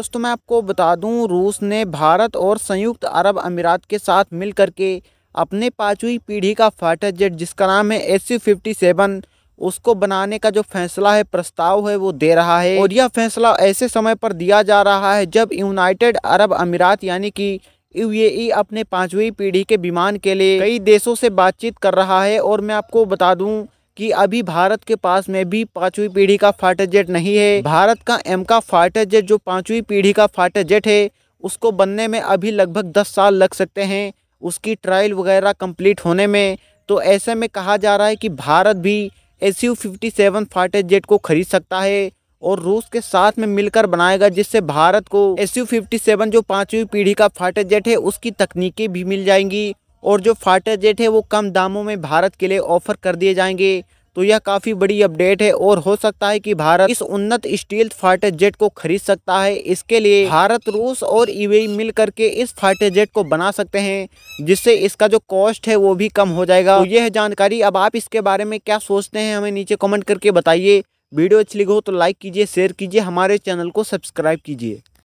दोस्तों मैं आपको बता दूं रूस ने भारत और संयुक्त अरब अमीरात के साथ मिलकर के अपने पाँचवीं पीढ़ी का फाइटर जेट जिसका नाम है एस यू फिफ्टी सेवन उसको बनाने का जो फैसला है प्रस्ताव है वो दे रहा है और यह फैसला ऐसे समय पर दिया जा रहा है जब यूनाइटेड अरब अमीरात यानी कि यूएई अपने पाँचवीं पीढ़ी के विमान के लिए कई देशों से बातचीत कर रहा है और मैं आपको बता दूँ कि अभी भारत के पास में भी पांचवी पीढ़ी का फाइटर जेट नहीं है भारत का एम का फाइटर जेट जो पांचवी पीढ़ी का फाइटर जेट है उसको बनने में अभी लगभग दस साल लग सकते हैं उसकी ट्रायल वगैरह कंप्लीट होने में तो ऐसे में कहा जा रहा है कि भारत भी S U fifty seven fighter jet को खरीद सकता है और रूस के साथ में मिलकर बनाएगा जिससे भारत को एस यू फिफ्टी सेवन जो पाँचवीं पीढ़ी का फाइटर जेट है उसकी तकनीकें भी मिल जाएंगी और जो फाइटर जेट है वो कम दामों में भारत के लिए ऑफर कर दिए जाएंगे तो यह काफ़ी बड़ी अपडेट है और हो सकता है कि भारत इस उन्नत स्टील फाइटर जेट को खरीद सकता है इसके लिए भारत रूस और यूएई मिल करके इस फाइटर जेट को बना सकते हैं जिससे इसका जो कॉस्ट है वो भी कम हो जाएगा तो यह जानकारी अब आप इसके बारे में क्या सोचते हैं हमें नीचे कमेंट करके बताइए वीडियो अच्छी लगी हो तो लाइक कीजिए शेयर कीजिए हमारे चैनल को सब्सक्राइब कीजिए